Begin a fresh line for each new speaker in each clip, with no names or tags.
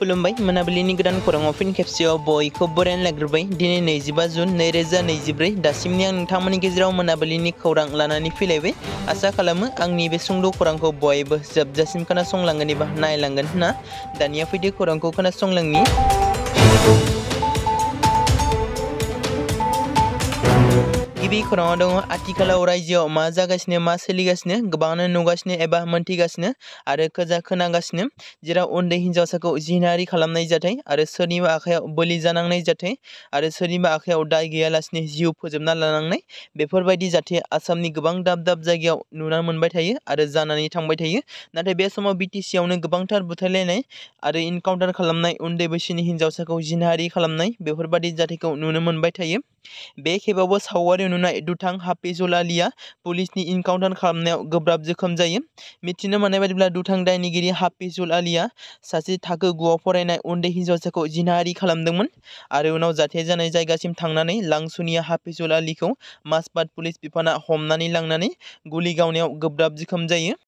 kulumbai mana beli ni kurang ofin kepsio boy kuburan lagu bay di ni nezi bazun nereza nezi bre dasim ni yang taman ke zirau mana beli ni kurang lana ni filewe asa kalamu ang ni besung do kurang ko boy be zab dasim kana song langan bah nai langan na dan ya video kurang ko kana song lang गिबि खौराङाव दङ आथिखालाव रायजोआव मा जागासिनो मा सोलिगासिनो गोबाङानो नुगासिनो एबा मोन्थिगासिनो आरो खोजा खोनागासिनो जेराव उन्दै हिन्जावसाखौ जिनारि खालामनाय जाथाय आरो सोरनिबा आखायाव बोलि जानांनाय जाथाय आरो सोरनिबा आखायाव दाय गैयालासिनो जिउ फोजोबना लानांनाय बेफोरबायदि जाथाया आसामनि गोबां दाब दाब जायगायाव नुना मोनबाय थायो आरो जानानै थांबाय थायो नाथाय बे समाव बि टि सियावनो गोबांथार बुथारलायनाय आरो इनकाउन्टार खालामनाय उन्दै बैसोनि हिन्जावसाखौ जिनाहारि खालामनाय बेफोरबायदि जाथायखौ नुनो मोनबाय थायो बे खेबावबो सावगारि नुनो नुनाय दुथां हापे जलालिया पुलिस ने खालामनायाव गोब्राब जोखोम जायो मिथिनो मोननाय बायदिब्ला दुथां दायनिगिरि हापे जलालिया सासे थाखो गुआव फरायनाय उन्दै हिन्जावसाखौ जिनाहारि खालामदोंमोन आरो उनाव जाथाय जानाय जायगासिम थांनानै लांसुनिया हापे जलालिखौ माजबाट पुलिस बिफाना हमने लांनानै गुलि गावनायाव गोब्राब जोखोम जायो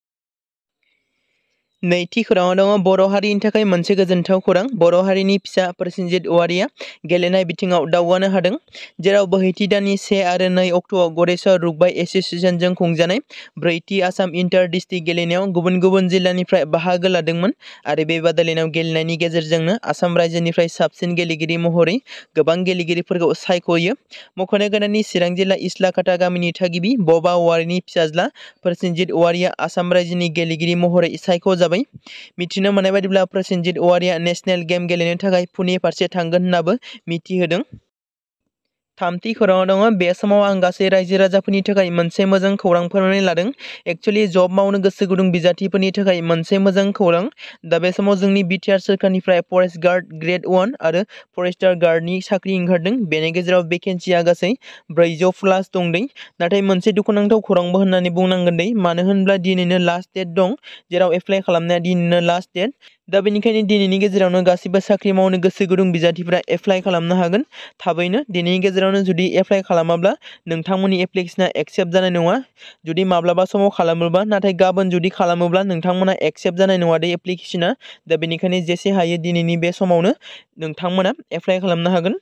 नैथि खौराङाव दङ बर' हारिनि थाखाय मोनसे गोजोन्थाव खौरां बर' हारिनि फिसा प्रसेनजित औवारिया गेलेनाय बिथिङाव दावगानो हादों जेराव बोहैथि दाननि से आरो नै अक्ट'आव गरेस्वर रुगबाय एस'सिएशनजों खुंजानाय ब्रैथि आसाम इन्टार डिस्ट्रिक्ट गेलेनायाव गुबुन गुबुन जिल्लानिफ्राय बाहागो लादोंमोन आरो बे बादायलायनायाव गेलेनायनि गेजेरजोंनो आसाम रायजोनिफ्राय साबसिन गेलेगिरि महरै गोबां गेलेगिरिफोरखौ सायख'यो मख'नो गोनांनि चिरां जिल्ला इस्लाकाटा गामिनि थागिबि बबा औवारिनि फिसाज्ला प्रसेनजित औवारिया आसाम रायजोनि गेलेगिरि महरै सायख'जाबाय हिसाबै मिथिनो मोननाय बायदिब्ला प्रसेनजित औवारिया नेशनेल गेम गेलेनो थाखाय पुणे फारसे थांगोन थामथि खौराङाव दङ बे समाव आं गासै रायजो राजाफोरनि थाखाय मोनसे मोजां खौरां फोरमायनानै लादों एक्सुवेलि जब मावनो गोसो गुदुं बिजाथिफोरनि थाखाय मोनसे मोजां खौरां दा बे समाव जोंनि बिटिआर सोरखारनिफ्राय फरेस्ट गार्ड ग्रेड वान आरो फरेस्टार गार्डनि साख्रि ओंखारदों बेनि गेजेराव भेकेन्सिया गासै ब्रैजौ प्लास दंदै नाथाय मोनसे दुखुनांथाव खौरांबो होननानै बुंनांगोन दै मानो होनब्ला दिनैनो लास्ट डेट दं जेराव एप्लाइ खालामनाया दिनैनो लास्ट डेट दा बेनिखायनो दिनैनि गेजेरावनो गासिबो साख्रि मावनो गोसो गुदुं बिजाथिफोरा एप्लाइ खालामनो हागोन थाबैनो दिनैनि गेजेरावनो जुदि एप्लाइ खालामाब्ला नोंथांमोननि एप्लिकेसना एक्सेप्ट जानाय नङा जुदि माब्लाबा समाव खालामोब्ला नाथाय गाबोन जुदि खालामोब्ला नोंथांमोना एक्सेप्ट जानाय नङा दे एप्लिकेसना दा बेनिखायनो जेसे हायो दिनैनि बे समावनो नोंथांमोना एप्लाइ खालामनो हागोन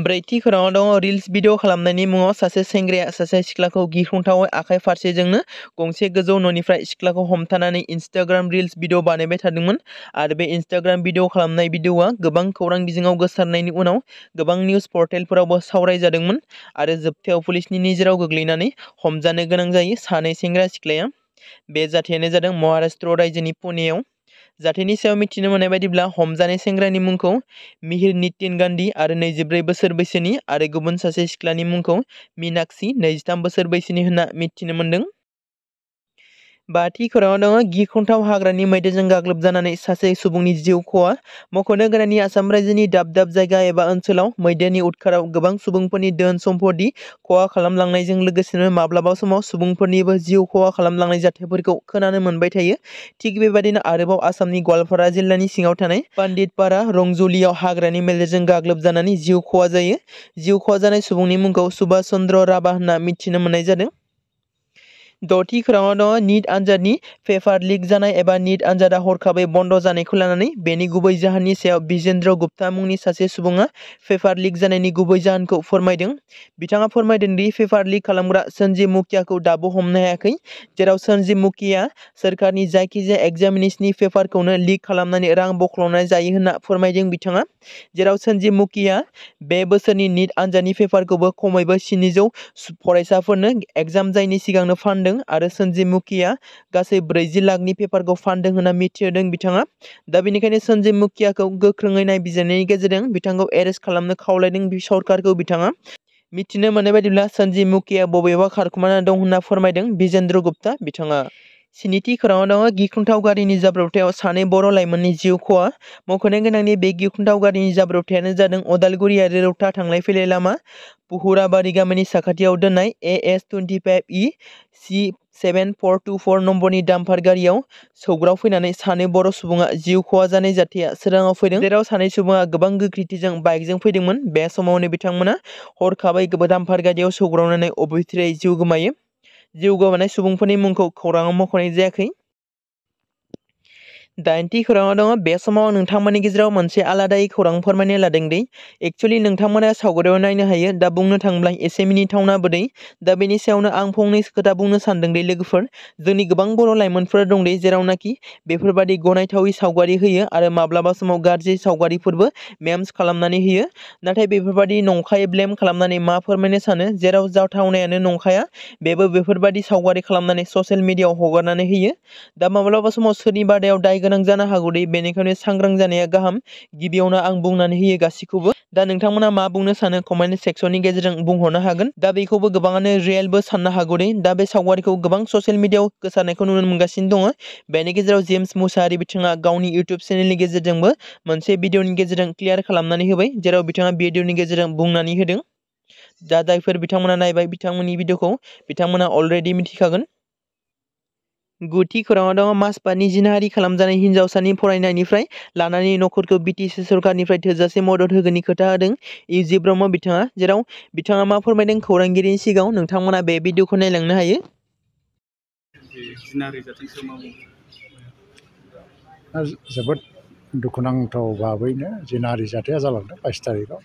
ब्रैथि खोराङाव दङ रिल्स भिडिअ खालामनायनि मुङाव सासे सेंग्राया सासे सिख्लाखौ गिख्रंथावै आखाइ फारसेजोंनो गंसे गोजौ न'निफ्राय सिख्लाखौ हमथानानै इन्सटाग्राम रिल्स भिडिअ बानायबाय थादोंमोन आरो बे इन्सटाग्राम भिडिअ खालामनाय भिडिअआ गोबां खौरां बिजोङाव गोसारनायनि उनाव गोबां निउज पर्टेलफोरावबो सावरायजादोंमोन आरो जोबथायाव पुलिसनि नोजोराव गोग्लैनानै हमजानो गोनां जायो सानै सेंग्रा सिख्लाया बे जाथायानो जादों महाराष्ट्र रायजोनि पुनेयाव जाथायनि सायाव मिथिनो मोननाय बायदिब्ला हमजानाय सेंग्रानि मुंखौ मिहिर नितिन गान्धी आरो नैजिब्रै बोसोर बैसोनि आरो गुबुन सासे सिख्लानि मुंखौ मीनाक्षी नैजिथाम बोसोर बैसोनि होनना मिथिनो मोन्दों बाथिखौराङाव दङ गिख्रंथाव हाग्रानि मैदेरजों गाग्लोबजानानै सासे सुबुंनि जिउ खहा मख'नो गोनांनि आसाम रायजोनि दाब दाब जायगा एबा ओनसोलाव मैदेरनि उदखाराव गोबां सुबुंफोरनि धोन सम्पदि खहा खालामलांनायजों लोगोसेनो माब्लाबा समाव सुबुंफोरनिबो जिउ खहा खालामलांनाय जाथायफोरखौ खोनानो मोनबाय थायो थिग बेबायदिनो आरोबाव आसामनि गवालपारा जिल्लानि सिङाव थानाय पान्डितपारा रंजुलियाव हाग्रानि मैदेरजों गाग्लोबजानानै जिउ खहा जायो जिउ खहा जानाय सुबुंनि मुंखौ सुभाष चन्द्र राभा होनना मिथिनो मोननाय जादों द'थि खोराङाव निट आनजादनि पेपार लीक जानाय एवं निट आनजादा हरखाबै बन्द जानायखौ को बेनि गुबै जाहोननि सायाव बिजेन्द्र गुप्ता मुंनि सासे सुबुङा पेपार लीक जानायनि गुबै जाहोनखौ फोरमायदों बिथाङा फोरमायदों दि पेपार लिक खालामग्रा सोनजिब मुखियाखौ दाबो हमनो हायाखै जेराव सोनजिब मुखिया सोरखारनि जायखिजाया एग्जामिनेसननि पेपारखौनो लिक खालामनानै रां बख्ल'नाय जायो होनना फोरमायदों बिथाङा जेराव सोनजिब मुखिया बे बोसोरनि निट आनजादनि पेपारखौबो खमैबो स्निजौ फरायसाफोरनो एग्जाम जायनि सिगांनो फानदों फानदों आरो सोनजिब मुखिया गासै ब्रैजि लाखनि पेपारखौ फानदों होनना मिथिहोदों बिथाङा दा बेनिखायनो सोनजिब मुखियाखौ गोख्रोङै नायबिजिरनायनि गेजेरजों बिथांखौ एरेस्ट खालामनो सरकार को बिथाङा मिथिनो मोननाय बायदिब्ला सन्जिब मुखिया बबेबा खारखुमाना दं होनना फोरमायदों गुप्ता बिथाङा स्निथि खौराङाव गिख्रंथाव गारिनि जाब्रबथायाव सानै बर' लाइमोननि जिउ खहा मख'नो बे गिख्रंथाव गारिनि जाब्रबथायानो जादों रौता थांलाय फैलाय लामा पुहुराबारि गामिनि साखाथियाव दोननाय ए S five E C seven four two four number dumper गारियाव सौग्राव फैनानै सानै बर' सुबुङा जिउ खहा जानाय जाथाया सोराङाव फैदों जेराव सानै सुबुङा गोबां गोख्रैथिजों बे समावनो बिथांमोना डाम्पार गारियाव सौग्रावनानै अबथिरै जिउ गोमायो जिउ गोमानाय सुबुंफोरनि मुंखौ खौराङाव मख'नाय दाइनथि खौराङाव दङ बे समाव नोंथांमोननि गेजेराव मोनसे आलादायै खौरां फोरमायनो लादों दि एक्सुलि नोंथांमोना सावगारियाव नायनो हायो दा बुंनो थाङोब्ला एसे मिनिथावनाबो दै दा बेनि सायावनो आं फंनैसो खोथा बुंनो सानदों दि लोगोफोर जोंनि गोबां बर' लाइमोनफोरा दंदि जेरावनाखि बेफोरबादि गनायथावै सावगारि होयो आरो माब्लाबा समाव गाज्रि सावगारिफोरबो मेम्स खालामनानै होयो नाथाय बेफोरबादि नंखायै ब्लेम खालामनानै मा फोरमायनो सानो जेराव जाथावनायानो नंखाया बेबो बेफोरबादि सावगारि खालामनानै ससियेल मिडियाआव हगारनानै होयो दा माब्लाबा समाव सोरनि बादायाव दाय गोनां जानो हागौदि बेनिखायनो सांग्रां जानाया गाहाम गिबियावनो आं बुंनानै होयो गासैखौबो दा नोंथांमोना मा बुंनो सानो कमेन्ट सेक्सननि गेजेरजों बुंहरनो हागोन दा बेखौबो गोबाङानो रियेलबो साननो हागौदि दा बे सावगारिखौ गोबां ससियेल मिडियाआव गोसारनायखौ नुनो मोनगासिनो दङ बेनि गेजेराव जेम्स मुसाहारि बिथाङा गावनि इउटुब चेनेलनि गेजेरजोंबो मोनसे भिडिअनि गेजेरजों क्लियार खालामनानै होबाय जेराव बिथाङा भिडिअनि गेजेरजों बुंनानै होदों दा जायफोर बिथांमोना नायबाय बिथांमोननि भिडिअखौ बिथांमोना अलरेडि मिथिखागोन गुथि खौराङाव मास पातनि जिनाहारि खालामजानाय हिन्जावसानि फरायनायनिफ्राय लानानै नखरखौ बिटिसि सरकारनिफ्राय थोजासे मदद होगोननि खोथा होदों इउजि ब्रह्म बिथाङा जेराव बिथाङा मा फोरमायदों खौरांगिरिनि सिगाङाव नोंथांमोना बे भिडिअखौ नायलांनो हायो
जोबोद दुखुनांथाव भाबैनो जिनाहारि जाथाया जालांदों बाइस तारिखआव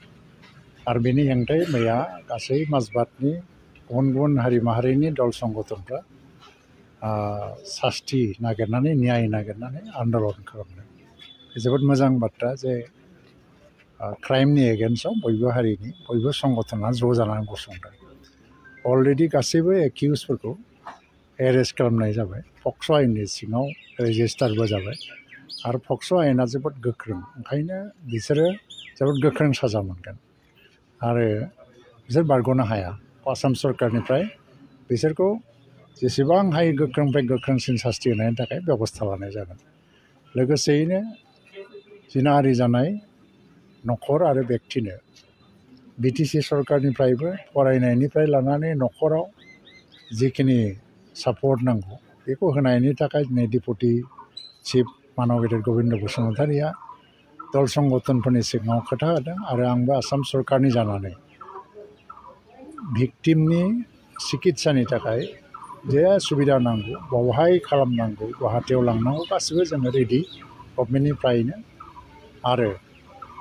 आरो बेनि हेंथायै मैया गासै माजबातनि गुबुन गुबुन हारि माहारिनि दल संगठनफ्रा सास्ति नागिरनानै न्याय नागिरनानै आन्दलन खालामदों बे जोबोद मोजां बाथ्रा जे क्राइमनि एगेन्स्टआव बयबो हारिनि बयबो संगठना ज' जानानै गसंदों अलरेडि गासैबो एकिउसफोरखौ एरेस्ट खालामनाय जाबाय पक्स' आयेननि सिङाव रेजिस्टारबो जाबाय आरो पक्स' आयेना जोबोद गोख्रों ओंखायनो बिसोरो जोबोद गोख्रों साजा मोनगोन आरो बिसोर बारग'नो हाया आसाम सरकारनिफ्राय बिसोरखौ जेसेबां हायो गोख्रोंनिफ्राय गोख्रोंसिन सास्ति होनायनि थाखाय बेब'स्था लानाय जागोन लोगोसेयैनो जिनाहारि जानाय न'खर आरो बेक्तिनो बि टि सि सरकारनिफ्रायबो फरायनायनिफ्राय लानानै न'खराव जिखिनि सापर्ट नांगौ बेखौ होनायनि थाखाय दिनै डिपुटि चिफ मानव गेदेर गबिन्द बसुमतारिया दल संगठनफोरनि सिगाङाव खोथा होदों आरो आंबो आसाम सरकारनि जानानै भिक्टिमनि सिकित्सानि थाखाय जे सुबिदा नांगौ बावहाय खालामनांगौ गुवाहाटीयाव लांनांगौ गासिबो जोङो रेडि गभमेन्टनिफ्रायनो आरो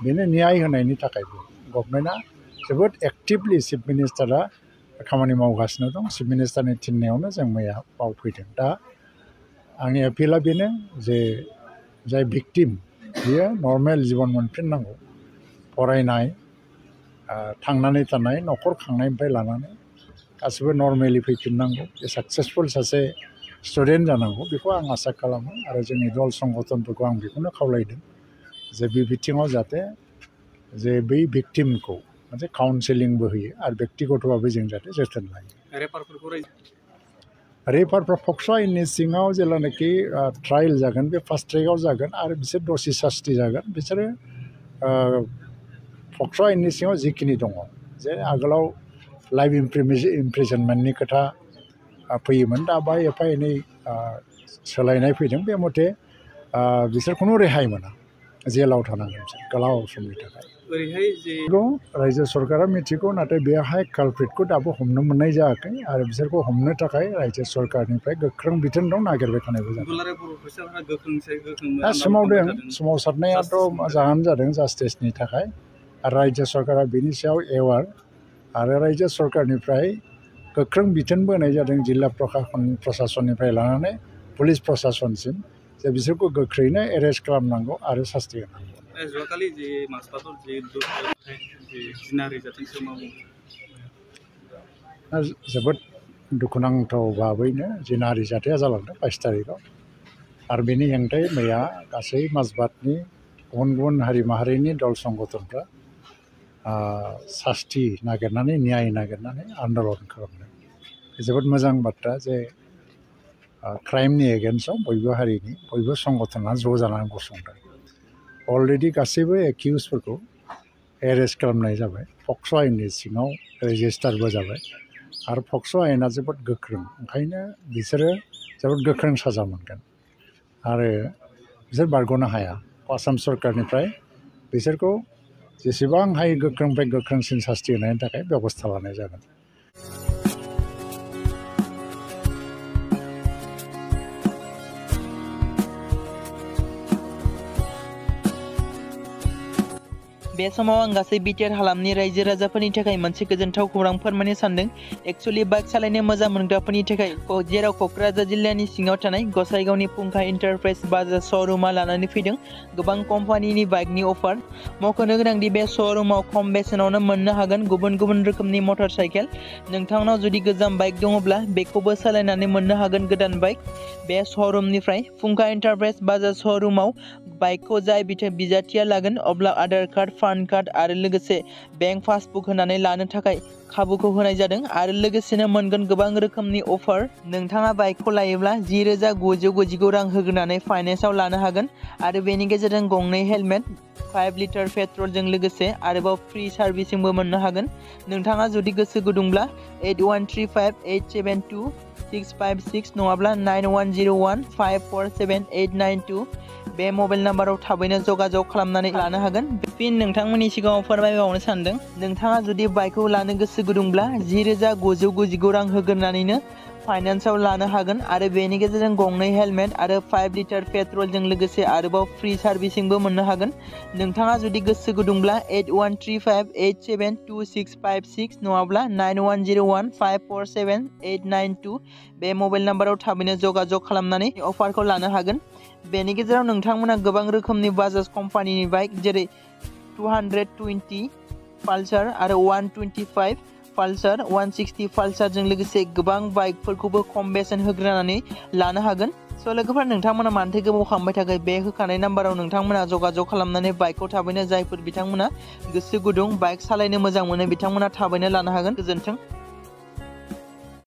बेनो नियाय होनायनि थाखायबो गभमेन्टआ जोबोद एक्टिभलि चिफ मिनिस्टारा खामानि मावगासिनो दं चिफ मिनिस्टारनि थिननायावनो जों मैया बावफैदों दा आंनि एपिला बेनो जे जाय भिक्टिम बियो नर्मेल जिबन मोनफिननांगौ फरायनाय थांनानै थानाय न'खर खांनायनिफ्राय लानानै गासैबो नर्मेलि फैफिननांगौ जे साक्सेसफुल सासे स्टुडेन्ट जानांगौ बेखौ आं आसा खालामो आरो जोंनि दल संगठनफोरखौ आं बेखौनो खावलायदों जे बे बिथिङाव जाहाथे जे बै भिक्टिमखौ मोनसे काउन्सिलिंबो होयो आरो भिक्टिगत'भाबे जों जाहाथे जोथोन लायो रेफारफोरा फक्स' आइननि सिङाव जेब्लानाखि ट्रायल जागोन बे फार्स्ट ट्रेकआव जागोन आरो बिसोर दसे सास्ति जागोन बिसोरो फक्स' आइननि सिङाव जिखिनि दङ जे आगोलाव लाइफ इमप्रिजनमेन्टनि खोथा फैयोमोन दा बेहाय एफा एनै सोलायनाय फैदों बे मथे बिसोरखौनो रेहाय मोना जेलाव थानांगोन गोलाव समनि थाखाय रायजो सरकारा मिथिगौ नाथाय बेवहाय कालप्रिटखौ दाबो हमनो मोननाय जायाखै आरो बिसोरखौ हमनो थाखाय रायजो सरकारनिफ्राय गोख्रों बिथोन दं नागिरबाय थानायबो
जादों सोमावदों
सोमावसारनायाथ' जाहोन जादों जास्टिसनि थाखाय रायजो सरकारा बेनि सायाव एवार आरो राज्य सरकारनिफ्राय गोख्रों बिथोन बोनाय जादों जिल्ला प्रसासननिफ्राय लानानै पुलिस प्रसासनसिम जे बिसोरखौ गोख्रैनो एरेस्ट खालामनांगौ आरो सास्ति होनांगौ जखालि जे मास्टारफोर जे जिनारि जाथों समाव जोबोद दुखुनांथाव भाबैनो जिनारि जाथाया जालांदों बाइस तारिखआव आरो बेनि हेंथायै मैया गासै माजबातनि गुबुन गुबुन हारि माहारिनि दल संगठनफ्रा सास्ति नागिरनानै न्याय नागिरनानै आन्दलन खालामदों बे जोबोद मोजां बाथ्रा जे क्राइमनि एगेन्स्टआव बयबो हारिनि बयबो संगठना ज' जानानै गसंदों अलरेडि गासैबो एकिउसफोरखौ एरेस्ट खालामनाय जाबाय पक्स' आयेननि सिङाव रेजिस्टारबो जाबाय आरो पक्स' आयेना जोबोद गोख्रों ओंखायनो बिसोरो जोबोद गोख्रों साजा मोनगोन आरो बिसोर बारग'नो हाया आसाम सरकारनिफ्राय बिसोरखौ जेसेबां हायो गोख्रों बे गोख्रोंसिन सास्थि होनायनि थाखाय बेबस्था लानाय जागोन
बे समाव आं गासै बिटिआर हालामनि रायजो राजाफोरनि थाखाय मोनसे गोजोनथाव खौरां फोरमायनो सानदों एक्सुलि बाइक सालायनो मोजां मोनग्राफोरनि थाखाय जेराव क'क्राझार जिल्लानि सिङाव थानाय गसाइगावनि फुंखा इन्टारप्राइज बाजार श'रुमा लानानै फैदों गोबां कम्पानिनि बाइकनि अफार मख'नो गोनांदि बे श'रुमाव खम बेसेनावनो मोननो हागोन गुबुन गुबुन रोखोमनि मटर साइकेल नोंथांनाव जुदि गोजाम बाइक दङब्ला बेखौबो सालायनानै मोननो हागोन गोदान बाइक बे श'रुमनिफ्राय फुंखा इन्टारप्राइज बाजार श'रुमाव बाइकखौ जाय बिथां बिजाथिया अब्ला आधार कार्ड पान कार्ड और लोगोसे बेंक पासबुक होनानै लानो थाखाय खाबुखौ होनाय जादों आरो लोगोसेनो मोनगोन गोबां रोखोमनि अफार नोंथाङा बाइकखौ लायोब्ला रोजा गुजौ गुजिगु रां होग्रोनानै फाइनेन्सआव लानो हागोन आरो बेनि गेजेरजों गंनै हेलमेट फाइव लिटार पेट्रल लोगोसे आरोबाव फ्रि सार्भिसिंबो मोननो हागोन नोंथाङा जुदि गोसो गुदुंब्ला eight one three five eight seven two six five six nine one जिर' one five four seven eight nine two बे मबाइल नाम्बाराव थाबैनो जगाजग खालामनानै लानो हागोन फिन नोंथांमोननि सिगाङाव फोरमायबावनो सानदों नोंथाङा जुदि बाइकखौ लानो गोसो गुदुंब्ला जि रोजा गुजौ गुजिगु रां होग्रोनानैनो फाइनान्सआव लानो हागोन आरो बेनि गेजेरजों गंनै हेलमेट और फाइव लिटार पेट्रोल लोगोसे आरोबाव फ्रि सार्भिसिंबो मोननो हागोन नोंथाङा जुदि गोसो गुदुंब्ला eight one three five eight seven two six five six नङाब्ला नाइन वान जिर' one five four seven eight nine two बे मबाइल नाम्बाराव थाबैनो जगाजग खालामनानै अफारखौ लानो हागोन बेनि गेजेराव नोंथांमोना गोबां रोखोमनि बाजाज कम्पानिनि बाइक जेरै टु हान्ड्रेड टुवेन्टि पालसार आरो वान टुवेन्टि फाइभ पालसार वान सिक्सटि पालसारजों लोगोसे गोबां बाइकफोरखौबो खम बेसेन होग्रोनानै लानो हागोन स' लोगोफोर नोंथांमोना मानोथो गोबाव खालामबाय थाखाय बे होखानाय नाम्बाराव नोंथांमोना जगाजग खालामनानै बाइकखौ थाबैनो जायफोर बिथांमोना गोसो गुदुं बाइक सालायनो मोजां मोनो बिथांमोना थाबैनो लानो हागोन गोजोन्थों